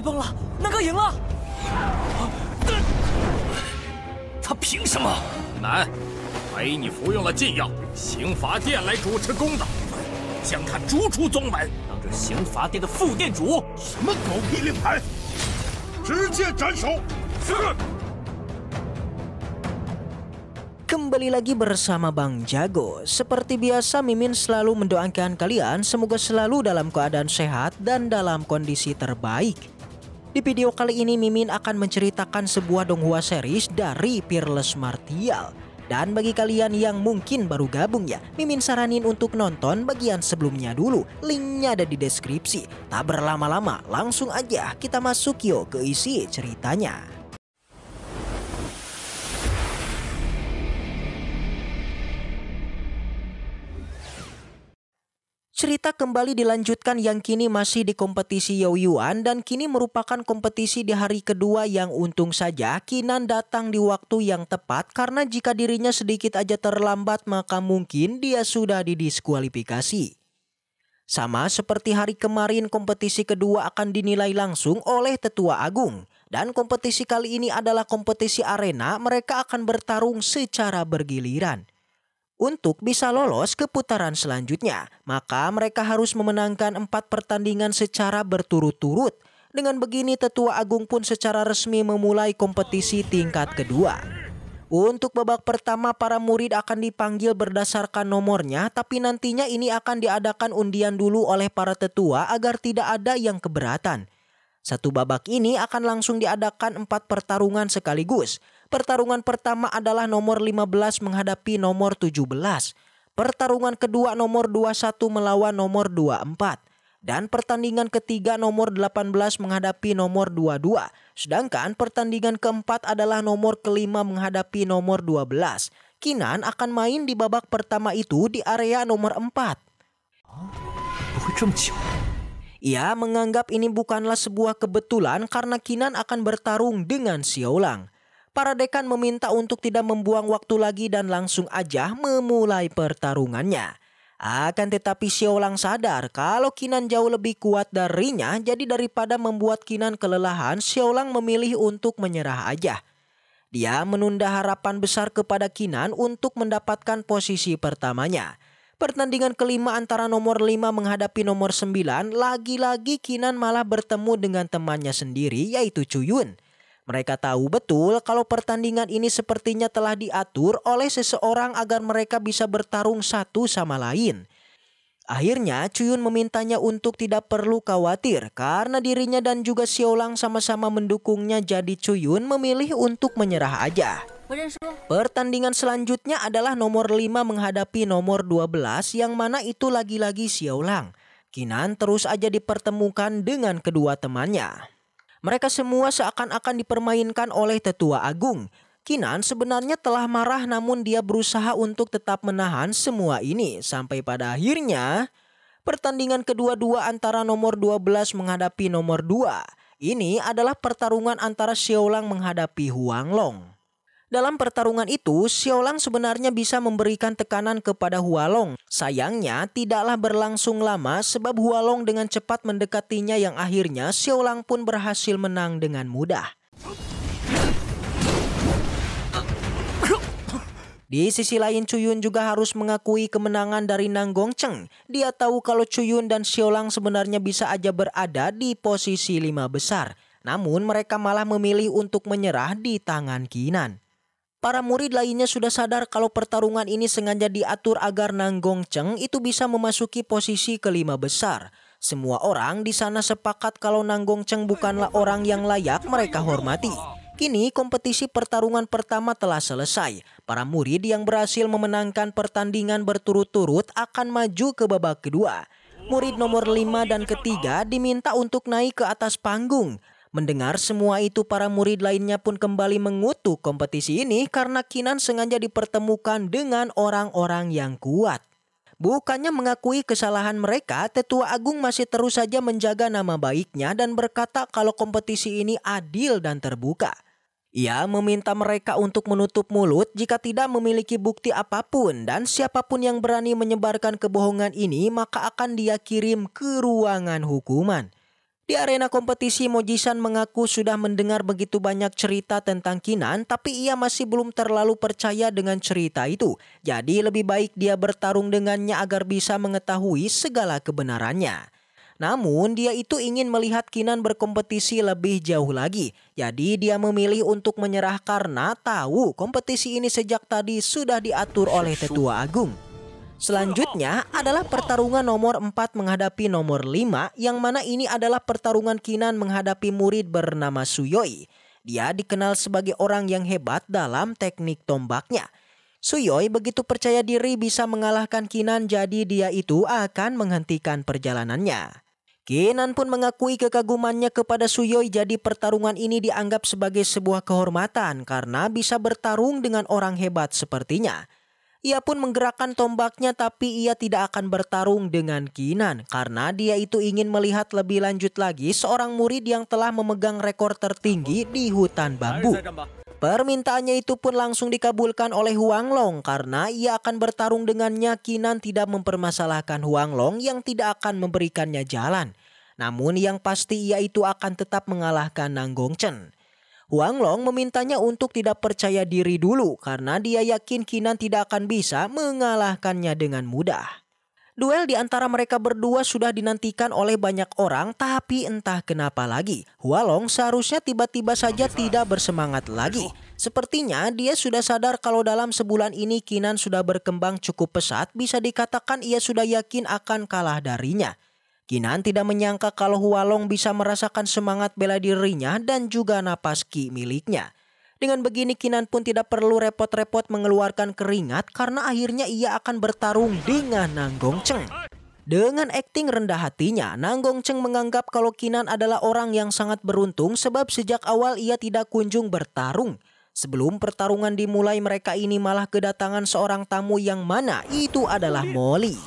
Kembali lagi bersama Bang Jago. Seperti biasa Mimin selalu mendoakan kalian semoga selalu dalam keadaan sehat dan dalam kondisi terbaik. Di video kali ini Mimin akan menceritakan sebuah donghua series dari Peerless Martial. Dan bagi kalian yang mungkin baru gabung ya, Mimin saranin untuk nonton bagian sebelumnya dulu. Linknya ada di deskripsi. Tak berlama-lama, langsung aja kita masuk yuk ke isi ceritanya. Cerita kembali dilanjutkan yang kini masih di kompetisi yuan dan kini merupakan kompetisi di hari kedua yang untung saja Kinan datang di waktu yang tepat karena jika dirinya sedikit aja terlambat maka mungkin dia sudah didiskualifikasi. Sama seperti hari kemarin kompetisi kedua akan dinilai langsung oleh Tetua Agung dan kompetisi kali ini adalah kompetisi arena mereka akan bertarung secara bergiliran. Untuk bisa lolos ke putaran selanjutnya, maka mereka harus memenangkan empat pertandingan secara berturut-turut. Dengan begini Tetua Agung pun secara resmi memulai kompetisi tingkat kedua. Untuk babak pertama para murid akan dipanggil berdasarkan nomornya tapi nantinya ini akan diadakan undian dulu oleh para tetua agar tidak ada yang keberatan. Satu babak ini akan langsung diadakan empat pertarungan sekaligus. Pertarungan pertama adalah nomor 15 menghadapi nomor 17. Pertarungan kedua nomor 21 melawan nomor 24 dan pertandingan ketiga nomor 18 menghadapi nomor 22. Sedangkan pertandingan keempat adalah nomor kelima menghadapi nomor 12. Kinan akan main di babak pertama itu di area nomor 4. Ia menganggap ini bukanlah sebuah kebetulan karena Kinan akan bertarung dengan Xiaolang para dekan meminta untuk tidak membuang waktu lagi dan langsung aja memulai pertarungannya. Akan tetapi Xiao Lang sadar kalau Kinan jauh lebih kuat darinya jadi daripada membuat Kinan kelelahan Xiao Lang memilih untuk menyerah aja. Dia menunda harapan besar kepada Kinan untuk mendapatkan posisi pertamanya. Pertandingan kelima antara nomor lima menghadapi nomor sembilan, lagi-lagi Kinan malah bertemu dengan temannya sendiri yaitu Cuyun. Yun. Mereka tahu betul kalau pertandingan ini sepertinya telah diatur oleh seseorang agar mereka bisa bertarung satu sama lain. Akhirnya Cuyun memintanya untuk tidak perlu khawatir karena dirinya dan juga Siolang sama-sama mendukungnya jadi Cuyun memilih untuk menyerah aja. Pertandingan selanjutnya adalah nomor 5 menghadapi nomor 12 yang mana itu lagi-lagi Siolang. Kinan terus aja dipertemukan dengan kedua temannya. Mereka semua seakan-akan dipermainkan oleh tetua agung. Kinan sebenarnya telah marah namun dia berusaha untuk tetap menahan semua ini sampai pada akhirnya pertandingan kedua-dua antara nomor 12 menghadapi nomor 2. Ini adalah pertarungan antara Xiao Lang menghadapi Huang Long. Dalam pertarungan itu, Xiaolang sebenarnya bisa memberikan tekanan kepada Hualong. Sayangnya, tidaklah berlangsung lama sebab Hualong dengan cepat mendekatinya yang akhirnya Xiaolang pun berhasil menang dengan mudah. Di sisi lain Cuyun juga harus mengakui kemenangan dari Nang Cheng. Dia tahu kalau Cuyun dan Xiaolang sebenarnya bisa aja berada di posisi lima besar. Namun mereka malah memilih untuk menyerah di tangan Kinan. Para murid lainnya sudah sadar kalau pertarungan ini sengaja diatur agar Nanggong Cheng itu bisa memasuki posisi kelima besar. Semua orang di sana sepakat kalau Nanggong Cheng bukanlah orang yang layak mereka hormati. Kini kompetisi pertarungan pertama telah selesai. Para murid yang berhasil memenangkan pertandingan berturut-turut akan maju ke babak kedua. Murid nomor lima dan ketiga diminta untuk naik ke atas panggung. Mendengar semua itu para murid lainnya pun kembali mengutuk kompetisi ini karena Kinan sengaja dipertemukan dengan orang-orang yang kuat. Bukannya mengakui kesalahan mereka, Tetua Agung masih terus saja menjaga nama baiknya dan berkata kalau kompetisi ini adil dan terbuka. Ia meminta mereka untuk menutup mulut jika tidak memiliki bukti apapun dan siapapun yang berani menyebarkan kebohongan ini maka akan dia kirim ke ruangan hukuman. Di arena kompetisi, Mojisan mengaku sudah mendengar begitu banyak cerita tentang Kinan, tapi ia masih belum terlalu percaya dengan cerita itu. Jadi lebih baik dia bertarung dengannya agar bisa mengetahui segala kebenarannya. Namun, dia itu ingin melihat Kinan berkompetisi lebih jauh lagi. Jadi, dia memilih untuk menyerah karena tahu kompetisi ini sejak tadi sudah diatur oleh Tetua Agung. Selanjutnya adalah pertarungan nomor 4 menghadapi nomor 5 yang mana ini adalah pertarungan Kinan menghadapi murid bernama Suyoi. Dia dikenal sebagai orang yang hebat dalam teknik tombaknya. Suyoi begitu percaya diri bisa mengalahkan Kinan jadi dia itu akan menghentikan perjalanannya. Kinan pun mengakui kekagumannya kepada Suyoi jadi pertarungan ini dianggap sebagai sebuah kehormatan karena bisa bertarung dengan orang hebat sepertinya. Ia pun menggerakkan tombaknya tapi ia tidak akan bertarung dengan Kinan karena dia itu ingin melihat lebih lanjut lagi seorang murid yang telah memegang rekor tertinggi di hutan bambu. Permintaannya itu pun langsung dikabulkan oleh Huang Long karena ia akan bertarung dengannya Kinan tidak mempermasalahkan Huang Long yang tidak akan memberikannya jalan. Namun yang pasti ia itu akan tetap mengalahkan Nang Chen. Wang Long memintanya untuk tidak percaya diri dulu karena dia yakin Kinan tidak akan bisa mengalahkannya dengan mudah. Duel di antara mereka berdua sudah dinantikan oleh banyak orang tapi entah kenapa lagi. Hualong seharusnya tiba-tiba saja tidak bersemangat lagi. Sepertinya dia sudah sadar kalau dalam sebulan ini Kinan sudah berkembang cukup pesat bisa dikatakan ia sudah yakin akan kalah darinya. Kinan tidak menyangka kalau Hualong bisa merasakan semangat bela dirinya dan juga napas Ki miliknya. Dengan begini Kinan pun tidak perlu repot-repot mengeluarkan keringat karena akhirnya ia akan bertarung dengan Nanggong Cheng. Dengan akting rendah hatinya, Nanggong Cheng menganggap kalau Kinan adalah orang yang sangat beruntung sebab sejak awal ia tidak kunjung bertarung. Sebelum pertarungan dimulai mereka ini malah kedatangan seorang tamu yang mana itu adalah Molly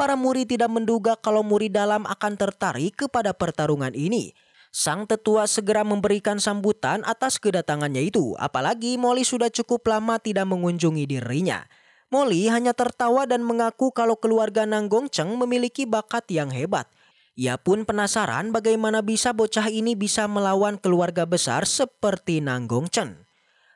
para murid tidak menduga kalau murid dalam akan tertarik kepada pertarungan ini. Sang tetua segera memberikan sambutan atas kedatangannya itu, apalagi Molly sudah cukup lama tidak mengunjungi dirinya. Molly hanya tertawa dan mengaku kalau keluarga Nanggong Cheng memiliki bakat yang hebat. Ia pun penasaran bagaimana bisa bocah ini bisa melawan keluarga besar seperti Nanggong Cheng.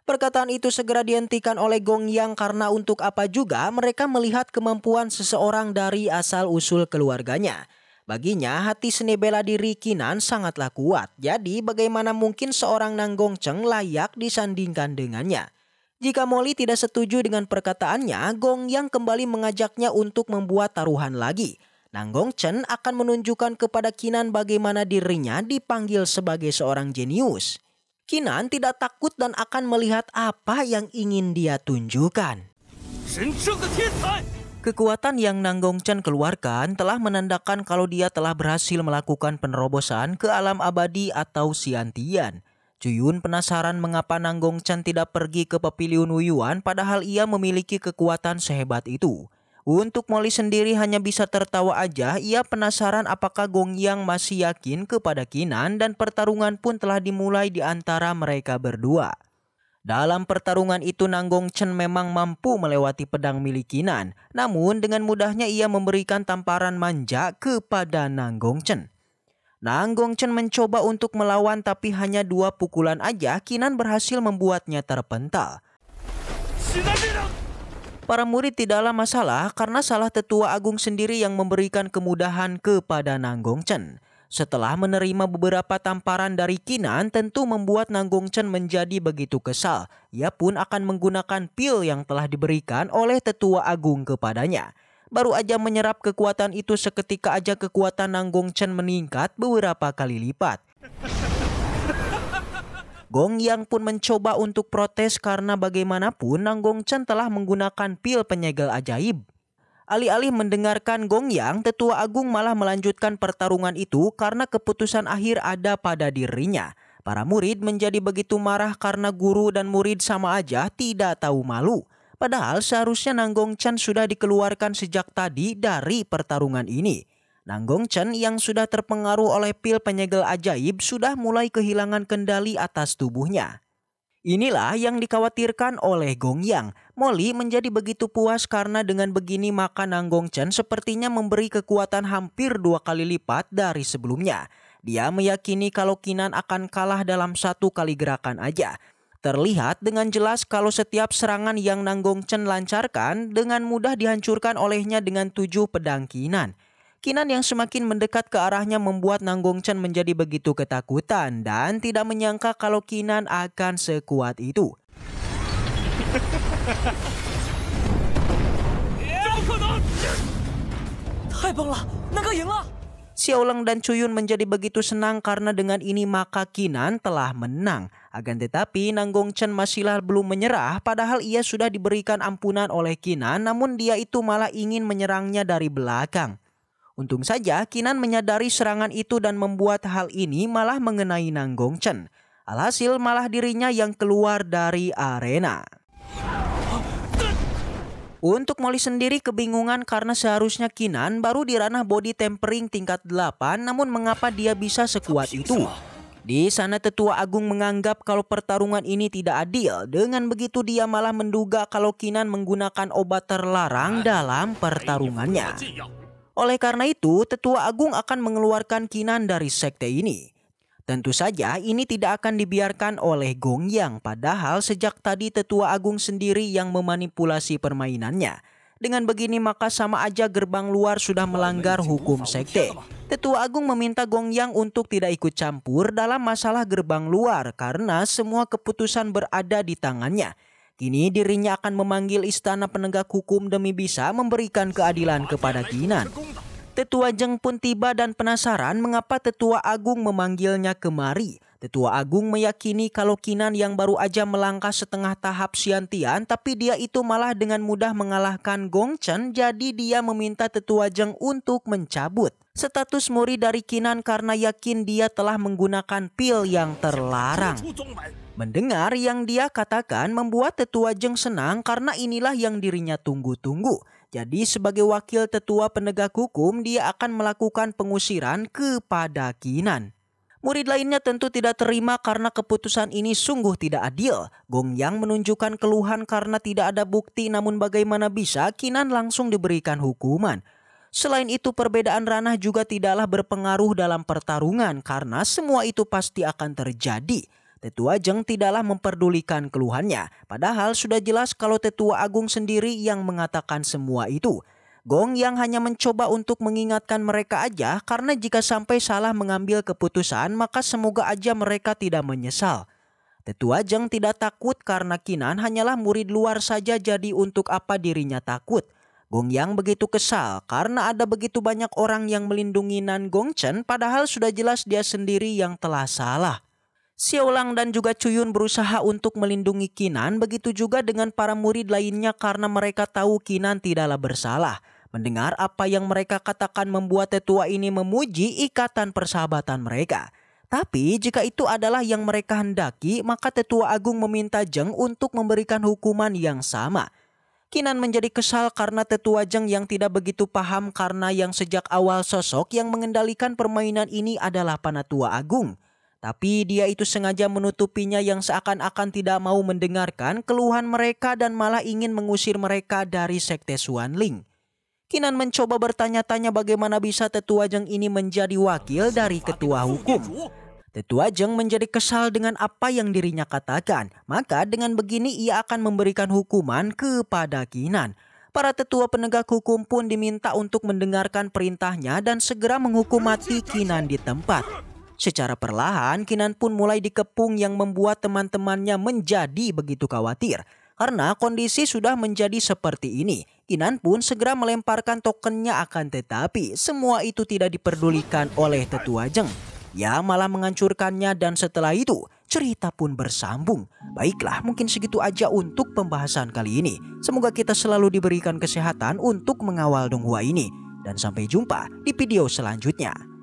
Perkataan itu segera dihentikan oleh Gong Yang karena untuk apa juga mereka melihat kemampuan seseorang dari asal-usul keluarganya. Baginya, hati seni bela diri Kinan sangatlah kuat, jadi bagaimana mungkin seorang Nanggong Cheng layak disandingkan dengannya. Jika Molly tidak setuju dengan perkataannya, Gong Yang kembali mengajaknya untuk membuat taruhan lagi. Nanggong Chen akan menunjukkan kepada Kinan bagaimana dirinya dipanggil sebagai seorang jenius. Kinan tidak takut dan akan melihat apa yang ingin dia tunjukkan. Kekuatan yang Nanggong Chen keluarkan telah menandakan kalau dia telah berhasil melakukan penerobosan ke alam abadi atau Siantian. Cuyun penasaran mengapa Nanggong Chen tidak pergi ke Pepiliun Wuyuan padahal ia memiliki kekuatan sehebat itu. Untuk Molly sendiri hanya bisa tertawa aja, ia penasaran apakah Gong Yang masih yakin kepada Kinan dan pertarungan pun telah dimulai di antara mereka berdua. Dalam pertarungan itu Nanggong Chen memang mampu melewati pedang milik Kinan, namun dengan mudahnya ia memberikan tamparan manja kepada Nanggong Chen. Nanggong Chen mencoba untuk melawan tapi hanya dua pukulan aja Kinan berhasil membuatnya terpental. Para murid tidaklah masalah karena salah tetua agung sendiri yang memberikan kemudahan kepada Nanggong Chen. Setelah menerima beberapa tamparan dari Kinan tentu membuat Nanggong Chen menjadi begitu kesal. Ia pun akan menggunakan pil yang telah diberikan oleh tetua agung kepadanya. Baru aja menyerap kekuatan itu seketika aja kekuatan Nanggong Chen meningkat beberapa kali lipat. Gong Yang pun mencoba untuk protes karena bagaimanapun Nanggong Chen telah menggunakan pil penyegel ajaib. Alih-alih mendengarkan Gong Yang, Tetua Agung malah melanjutkan pertarungan itu karena keputusan akhir ada pada dirinya. Para murid menjadi begitu marah karena guru dan murid sama aja tidak tahu malu. Padahal seharusnya Nanggong Chen sudah dikeluarkan sejak tadi dari pertarungan ini. Nanggong Chen yang sudah terpengaruh oleh pil penyegel ajaib sudah mulai kehilangan kendali atas tubuhnya. Inilah yang dikhawatirkan oleh Gong Yang. Molly menjadi begitu puas karena dengan begini maka Nanggong Chen sepertinya memberi kekuatan hampir dua kali lipat dari sebelumnya. Dia meyakini kalau Kinan akan kalah dalam satu kali gerakan aja. Terlihat dengan jelas kalau setiap serangan yang Nanggong Chen lancarkan dengan mudah dihancurkan olehnya dengan tujuh pedang Kinan. Keyakinan yang semakin mendekat ke arahnya membuat Nanggong Chen menjadi begitu ketakutan dan tidak menyangka kalau Kinan akan sekuat itu. Xiaolang dan Cuyun menjadi begitu senang karena dengan ini maka Kinan telah menang. Agan tetapi Nanggong Chen masihlah belum menyerah padahal ia sudah diberikan ampunan oleh Kinan namun dia itu malah ingin menyerangnya dari belakang. Untung saja Kinan menyadari serangan itu dan membuat hal ini malah mengenai Nanggong Chen. Alhasil malah dirinya yang keluar dari arena. Untuk Molly sendiri kebingungan karena seharusnya Kinan baru di ranah body tempering tingkat 8 namun mengapa dia bisa sekuat itu? Di sana tetua agung menganggap kalau pertarungan ini tidak adil. Dengan begitu dia malah menduga kalau Kinan menggunakan obat terlarang nah, dalam nah, pertarungannya. Oleh karena itu, Tetua Agung akan mengeluarkan Kinan dari sekte ini. Tentu saja ini tidak akan dibiarkan oleh Gong Yang padahal sejak tadi Tetua Agung sendiri yang memanipulasi permainannya. Dengan begini maka sama aja gerbang luar sudah melanggar hukum sekte. Tetua Agung meminta Gong Yang untuk tidak ikut campur dalam masalah gerbang luar karena semua keputusan berada di tangannya. Kini dirinya akan memanggil istana penegak hukum demi bisa memberikan keadilan kepada Kinan. Tetua Jeng pun tiba dan penasaran mengapa Tetua Agung memanggilnya kemari. Tetua Agung meyakini kalau Kinan yang baru aja melangkah setengah tahap Siantian tapi dia itu malah dengan mudah mengalahkan Gong Chen. jadi dia meminta Tetua Jeng untuk mencabut. Status muri dari Kinan karena yakin dia telah menggunakan pil yang terlarang. Mendengar yang dia katakan membuat tetua Jeng senang karena inilah yang dirinya tunggu-tunggu. Jadi sebagai wakil tetua penegak hukum dia akan melakukan pengusiran kepada Kinan. Murid lainnya tentu tidak terima karena keputusan ini sungguh tidak adil. Gong Yang menunjukkan keluhan karena tidak ada bukti namun bagaimana bisa Kinan langsung diberikan hukuman. Selain itu perbedaan ranah juga tidaklah berpengaruh dalam pertarungan karena semua itu pasti akan terjadi. Tetua Jeng tidaklah memperdulikan keluhannya, padahal sudah jelas kalau Tetua Agung sendiri yang mengatakan semua itu. Gong yang hanya mencoba untuk mengingatkan mereka aja karena jika sampai salah mengambil keputusan maka semoga aja mereka tidak menyesal. Tetua Jeng tidak takut karena Kinan hanyalah murid luar saja jadi untuk apa dirinya takut. Gong Yang begitu kesal karena ada begitu banyak orang yang melindungi Nan Chen padahal sudah jelas dia sendiri yang telah salah. Siulang dan juga Cuyun berusaha untuk melindungi Kinan, begitu juga dengan para murid lainnya karena mereka tahu Kinan tidaklah bersalah. Mendengar apa yang mereka katakan membuat tetua ini memuji ikatan persahabatan mereka. Tapi jika itu adalah yang mereka hendaki, maka tetua agung meminta Jeng untuk memberikan hukuman yang sama. Kinan menjadi kesal karena tetua Jeng yang tidak begitu paham karena yang sejak awal sosok yang mengendalikan permainan ini adalah Panatua Agung. Tapi dia itu sengaja menutupinya yang seakan-akan tidak mau mendengarkan keluhan mereka dan malah ingin mengusir mereka dari sekte Suanling. Kinan mencoba bertanya-tanya bagaimana bisa tetua Jeng ini menjadi wakil dari ketua hukum. Tetua Jeng menjadi kesal dengan apa yang dirinya katakan. Maka dengan begini ia akan memberikan hukuman kepada Kinan para tetua penegak hukum pun diminta untuk mendengarkan perintahnya dan segera menghukum mati Kinan di tempat. Secara perlahan, Kinan pun mulai dikepung yang membuat teman-temannya menjadi begitu khawatir. Karena kondisi sudah menjadi seperti ini, Kinan pun segera melemparkan tokennya akan tetapi semua itu tidak diperdulikan oleh Tetua Jeng. Ya malah menghancurkannya dan setelah itu cerita pun bersambung. Baiklah mungkin segitu aja untuk pembahasan kali ini. Semoga kita selalu diberikan kesehatan untuk mengawal Donghua ini. Dan sampai jumpa di video selanjutnya.